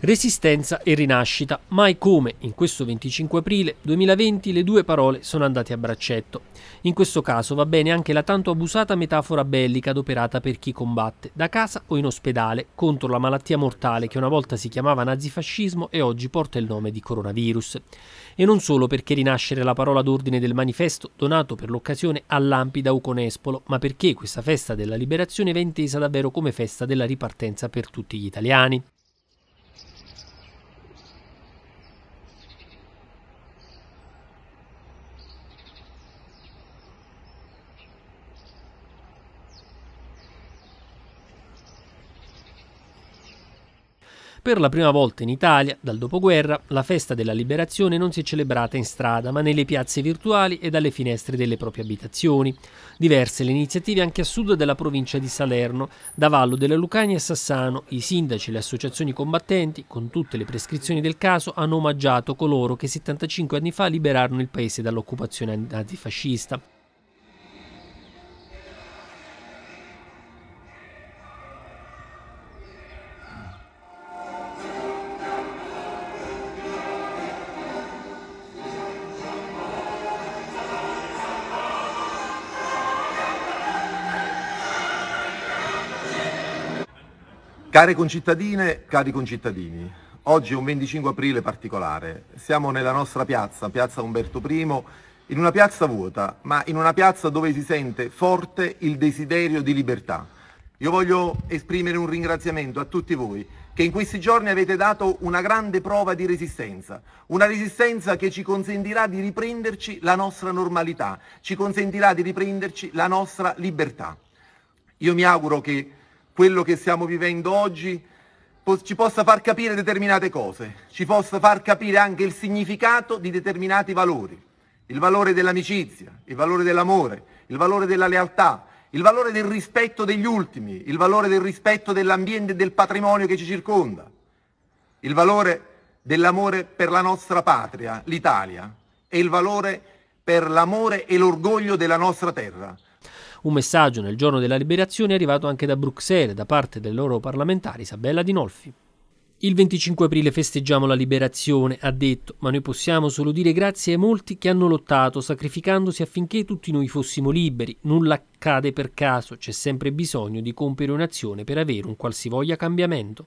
Resistenza e rinascita, mai come in questo 25 aprile 2020 le due parole sono andate a braccetto. In questo caso va bene anche la tanto abusata metafora bellica adoperata per chi combatte, da casa o in ospedale, contro la malattia mortale che una volta si chiamava nazifascismo e oggi porta il nome di coronavirus. E non solo perché rinascere la parola d'ordine del manifesto donato per l'occasione a Lampi da Uconespolo, ma perché questa festa della liberazione va intesa davvero come festa della ripartenza per tutti gli italiani. Per la prima volta in Italia, dal dopoguerra, la festa della liberazione non si è celebrata in strada, ma nelle piazze virtuali e dalle finestre delle proprie abitazioni. Diverse le iniziative anche a sud della provincia di Salerno, da Vallo della Lucania e Sassano, i sindaci e le associazioni combattenti, con tutte le prescrizioni del caso, hanno omaggiato coloro che 75 anni fa liberarono il paese dall'occupazione antifascista. Care concittadine, cari concittadini, oggi è un 25 aprile particolare. Siamo nella nostra piazza, piazza Umberto I, in una piazza vuota, ma in una piazza dove si sente forte il desiderio di libertà. Io voglio esprimere un ringraziamento a tutti voi che in questi giorni avete dato una grande prova di resistenza, una resistenza che ci consentirà di riprenderci la nostra normalità, ci consentirà di riprenderci la nostra libertà. Io mi auguro che quello che stiamo vivendo oggi ci possa far capire determinate cose, ci possa far capire anche il significato di determinati valori, il valore dell'amicizia, il valore dell'amore, il valore della lealtà, il valore del rispetto degli ultimi, il valore del rispetto dell'ambiente e del patrimonio che ci circonda, il valore dell'amore per la nostra patria, l'Italia, e il valore per l'amore e l'orgoglio della nostra terra. Un messaggio nel giorno della liberazione è arrivato anche da Bruxelles da parte del loro parlamentare Isabella Dinolfi. Il 25 aprile festeggiamo la liberazione, ha detto, ma noi possiamo solo dire grazie ai molti che hanno lottato, sacrificandosi affinché tutti noi fossimo liberi. Nulla accade per caso, c'è sempre bisogno di compiere un'azione per avere un qualsivoglia cambiamento.